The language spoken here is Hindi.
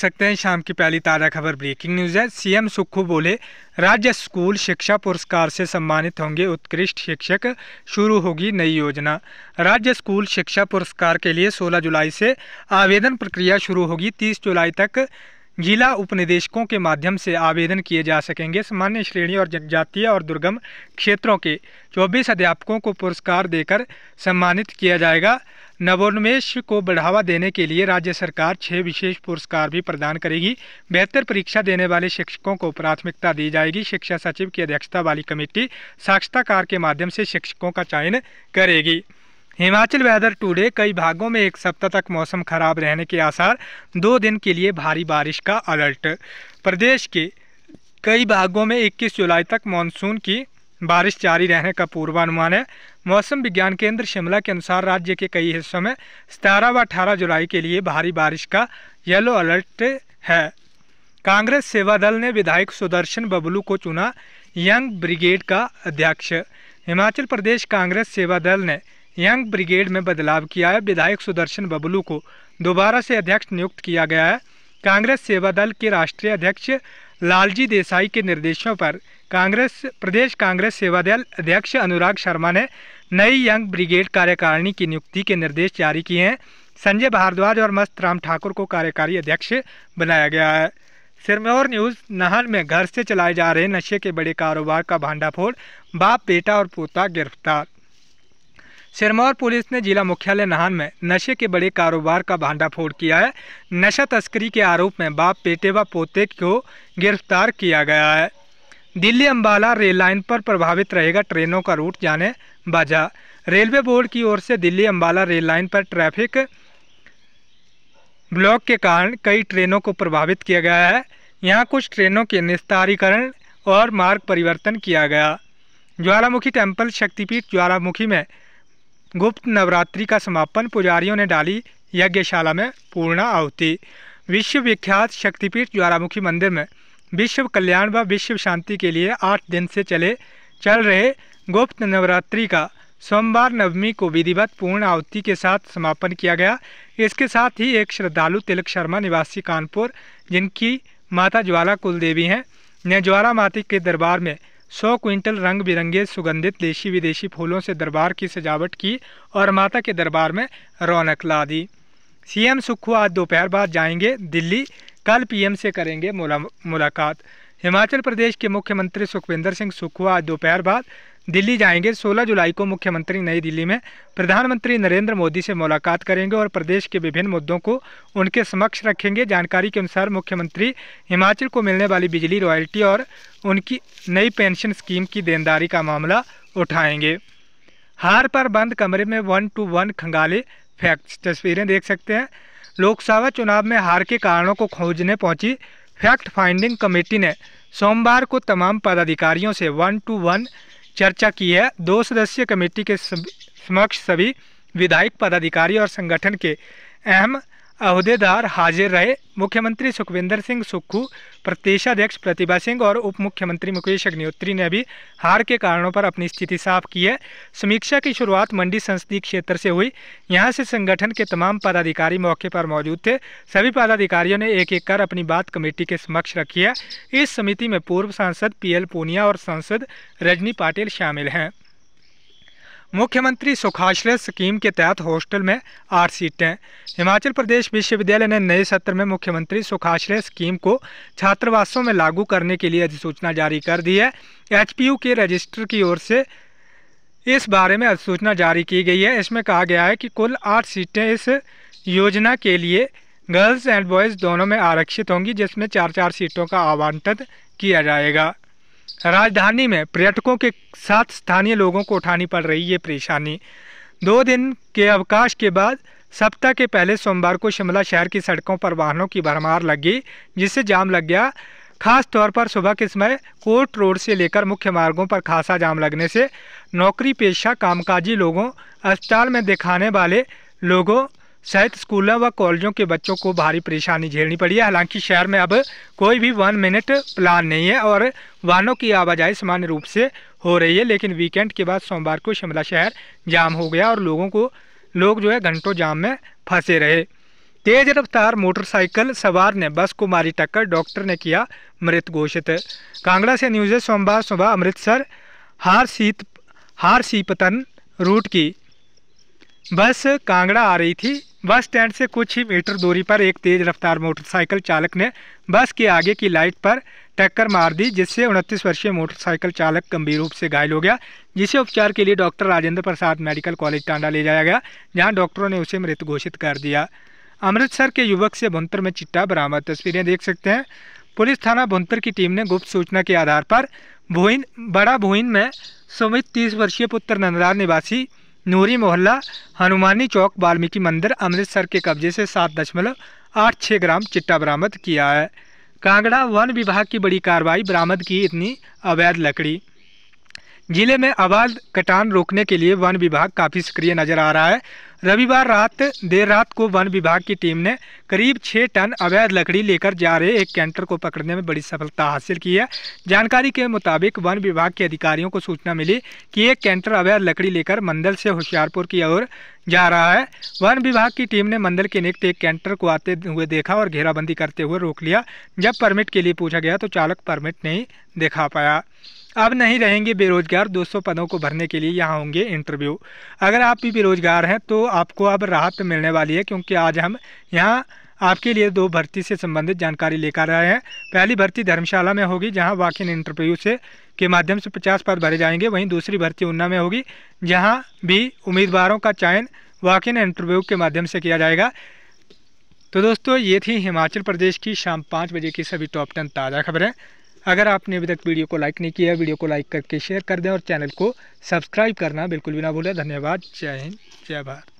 सकते हैं शाम की पहली ताज़ा खबर ब्रेकिंग न्यूज़ है सीएम सुक्खू बोले राज्य स्कूल शिक्षा पुरस्कार से सम्मानित होंगे उत्कृष्ट शिक्षक शुरू होगी नई योजना राज्य स्कूल शिक्षा पुरस्कार के लिए 16 जुलाई से आवेदन प्रक्रिया शुरू होगी 30 जुलाई तक जिला उपनिदेशकों के माध्यम से आवेदन किए जा सकेंगे सामान्य श्रेणी और जनजातीय और दुर्गम क्षेत्रों के 24 अध्यापकों को पुरस्कार देकर सम्मानित किया जाएगा नवोन्मेष को बढ़ावा देने के लिए राज्य सरकार छः विशेष पुरस्कार भी प्रदान करेगी बेहतर परीक्षा देने वाले शिक्षकों को प्राथमिकता दी जाएगी शिक्षा सचिव की अध्यक्षता वाली कमेटी साक्षताकार के माध्यम से शिक्षकों का चयन करेगी हिमाचल वेदर टुडे कई भागों में एक सप्ताह तक मौसम खराब रहने के आसार दो दिन के लिए भारी बारिश का अलर्ट प्रदेश के कई भागों में 21 जुलाई तक मानसून की बारिश जारी रहने का पूर्वानुमान है मौसम विज्ञान केंद्र शिमला के अनुसार राज्य के कई हिस्सों में सतारह व अठारह जुलाई के लिए भारी बारिश का येलो अलर्ट है कांग्रेस सेवा दल ने विधायक सुदर्शन बबलू को चुना यंग ब्रिगेड का अध्यक्ष हिमाचल प्रदेश कांग्रेस सेवा दल ने यंग ब्रिगेड में बदलाव किया है विधायक सुदर्शन बबलू को दोबारा से अध्यक्ष नियुक्त किया गया है कांग्रेस सेवा दल के राष्ट्रीय अध्यक्ष लालजी देसाई के निर्देशों पर कांग्रेस प्रदेश कांग्रेस सेवादल अध्यक्ष अनुराग शर्मा ने नई यंग ब्रिगेड कार्यकारिणी की नियुक्ति के निर्देश जारी किए हैं संजय भारद्वाज और मस्त राम ठाकुर को कार्यकारी अध्यक्ष बनाया गया है सिरमौर न्यूज़ नाहन में घर से चलाए जा रहे नशे के बड़े कारोबार का भांडाफोड़ बाप बेटा और पोता गिरफ्तार सिरमौर पुलिस ने जिला मुख्यालय नाहन में नशे के बड़े कारोबार का भांडाफोड़ किया है नशा तस्करी के आरोप में बाप बेटे व पोते को गिरफ्तार किया गया है दिल्ली अम्बाला रेल लाइन पर प्रभावित रहेगा ट्रेनों का रूट जाने बाजा रेलवे बोर्ड की ओर से दिल्ली अम्बाला रेल लाइन पर ट्रैफिक ब्लॉक के कारण कई ट्रेनों को प्रभावित किया गया है यहाँ कुछ ट्रेनों के निस्तारीकरण और मार्ग परिवर्तन किया गया ज्वालामुखी टेम्पल शक्तिपीठ ज्वालामुखी में गुप्त नवरात्रि का समापन पुजारियों ने डाली यज्ञशाला में पूर्णा आहुति विश्वविख्यात शक्तिपीठ ज्वालामुखी मंदिर में विश्व कल्याण व विश्व शांति के लिए आठ दिन से चले चल रहे गुप्त नवरात्रि का सोमवार नवमी को विधिवत पूर्ण आहुति के साथ समापन किया गया इसके साथ ही एक श्रद्धालु तिलक शर्मा निवासी कानपुर जिनकी माता ज्वाला कुल देवी हैं ने ज्वाला माता के दरबार में सौ क्विंटल रंग बिरंगे सुगंधित देशी विदेशी फूलों से दरबार की सजावट की और माता के दरबार में रौनक ला दी सीएम सुक्खू आज दोपहर बाद जाएंगे दिल्ली कल पीएम से करेंगे मुलाकात हिमाचल प्रदेश के मुख्यमंत्री सुखविंदर सिंह सुखवा आज दोपहर बाद दिल्ली जाएंगे 16 जुलाई को मुख्यमंत्री नई दिल्ली में प्रधानमंत्री नरेंद्र मोदी से मुलाकात करेंगे और प्रदेश के विभिन्न मुद्दों को उनके समक्ष रखेंगे जानकारी के अनुसार मुख्यमंत्री हिमाचल को मिलने वाली बिजली रॉयल्टी और उनकी नई पेंशन स्कीम की देनदारी का मामला उठाएंगे हार पर बंद कमरे में वन टू वन खंगाले फैक्ट तस्वीरें देख सकते हैं लोकसभा चुनाव में हार के कारणों को खोजने पहुंची फैक्ट फाइंडिंग कमेटी ने सोमवार को तमाम पदाधिकारियों से वन टू वन चर्चा की है दो सदस्यीय कमेटी के समक्ष सभी विधायक पदाधिकारी और संगठन के अहम अहदेदार हाजिर रहे मुख्यमंत्री सुखविंदर सिंह सुक्खू प्रदेशाध्यक्ष प्रतिभा सिंह और उप मुख्यमंत्री मुकेश अग्निहोत्री ने भी हार के कारणों पर अपनी स्थिति साफ की है समीक्षा की शुरुआत मंडी संसदीय क्षेत्र से हुई यहां से संगठन के तमाम पदाधिकारी मौके पर मौजूद थे सभी पदाधिकारियों ने एक एक कर अपनी बात कमेटी के समक्ष रखी है इस समिति में पूर्व सांसद पी एल पूनिया और सांसद रजनी पाटिल शामिल हैं मुख्यमंत्री सुखाश्रय स्कीम के तहत हॉस्टल में आठ सीटें हिमाचल प्रदेश विश्वविद्यालय ने नए सत्र में मुख्यमंत्री सुखाश्रय स्कीम को छात्रावासों में लागू करने के लिए अधिसूचना जारी कर दी है एचपीयू के रजिस्टर की ओर से इस बारे में अधिसूचना जारी की गई है इसमें कहा गया है कि कुल आठ सीटें इस योजना के लिए गर्ल्स एंड बॉयज़ दोनों में आरक्षित होंगी जिसमें चार चार सीटों का आवंटन किया जाएगा राजधानी में पर्यटकों के साथ स्थानीय लोगों को उठानी पड़ रही ये परेशानी दो दिन के अवकाश के बाद सप्ताह के पहले सोमवार को शिमला शहर की सड़कों पर वाहनों की भरमार लगी जिससे जाम लग गया खास तौर पर सुबह के समय कोर्ट रोड से लेकर मुख्य मार्गों पर खासा जाम लगने से नौकरी पेशा कामकाजी लोगों अस्पताल में दिखाने वाले लोगों सहित स्कूलों व कॉलेजों के बच्चों को भारी परेशानी झेलनी पड़ी है हालांकि शहर में अब कोई भी वन मिनट प्लान नहीं है और वाहनों की आवाजाही सामान्य रूप से हो रही है लेकिन वीकेंड के बाद सोमवार को शिमला शहर जाम हो गया और लोगों को लोग जो है घंटों जाम में फंसे रहे तेज रफ्तार मोटरसाइकिल सवार ने बस को मारी टक्कर डॉक्टर ने किया मृत घोषित कांगड़ा से न्यूज़ सोमवार सुबह अमृतसर हार सीत हार सीपतन रूट की बस कांगड़ा आ रही थी बस स्टैंड से कुछ ही मीटर दूरी पर एक तेज रफ्तार मोटरसाइकिल चालक ने बस के आगे की लाइट पर टक्कर मार दी जिससे उनतीस वर्षीय मोटरसाइकिल चालक गंभीर रूप से घायल हो गया जिसे उपचार के लिए doctor Rajendra Prasad medical college Tanda ले जाया गया जहां डॉक्टरों ने उसे मृत घोषित कर दिया अमृतसर के युवक से भुंतर में चिट्टा बरामद तस्वीरें देख सकते हैं पुलिस थाना भुंतर की टीम ने गुप्त सूचना के आधार पर भोइन बड़ा भोइन में सुमित तीस वर्षीय पुत्र नंदलाल निवासी नूरी मोहल्ला हनुमानी चौक वाल्मीकि मंदिर अमृतसर के कब्जे से सात दशमलव आठ छः ग्राम चिट्टा बरामद किया है कांगड़ा वन विभाग की बड़ी कार्रवाई बरामद की इतनी अवैध लकड़ी जिले में अवैध कटान रोकने के लिए वन विभाग काफ़ी सक्रिय नजर आ रहा है रविवार रात देर रात को वन विभाग की टीम ने करीब छह टन अवैध लकड़ी लेकर जा रहे एक कैंटर को पकड़ने में बड़ी सफलता हासिल की है जानकारी के मुताबिक वन विभाग के अधिकारियों को सूचना मिली कि एक कैंटर अवैध लकड़ी लेकर मंदल से होशियारपुर की ओर जा रहा है वन विभाग की टीम ने मंदल के निकट एक कैंटर को आते हुए देखा और घेराबंदी करते हुए रोक लिया जब परमिट के लिए पूछा गया तो चालक परमिट नहीं दिखा पाया अब नहीं रहेंगे बेरोजगार 200 पदों को भरने के लिए यहाँ होंगे इंटरव्यू अगर आप भी बेरोजगार हैं तो आपको अब राहत मिलने वाली है क्योंकि आज हम यहाँ आपके लिए दो भर्ती से संबंधित जानकारी लेकर आए हैं पहली भर्ती धर्मशाला में होगी जहाँ वॉक इन इंटरव्यू से के माध्यम से 50 पद भरे जाएंगे वहीं दूसरी भर्ती ऊना में होगी जहाँ भी उम्मीदवारों का चयन वॉक इन इंटरव्यू के माध्यम से किया जाएगा तो दोस्तों ये थी हिमाचल प्रदेश की शाम पाँच बजे की सभी टॉप टेन ताज़ा खबरें अगर आपने अभी तक वीडियो को लाइक नहीं किया वीडियो को लाइक करके शेयर कर दें और चैनल को सब्सक्राइब करना बिल्कुल भी ना भूलें धन्यवाद जय हिंद जय भारत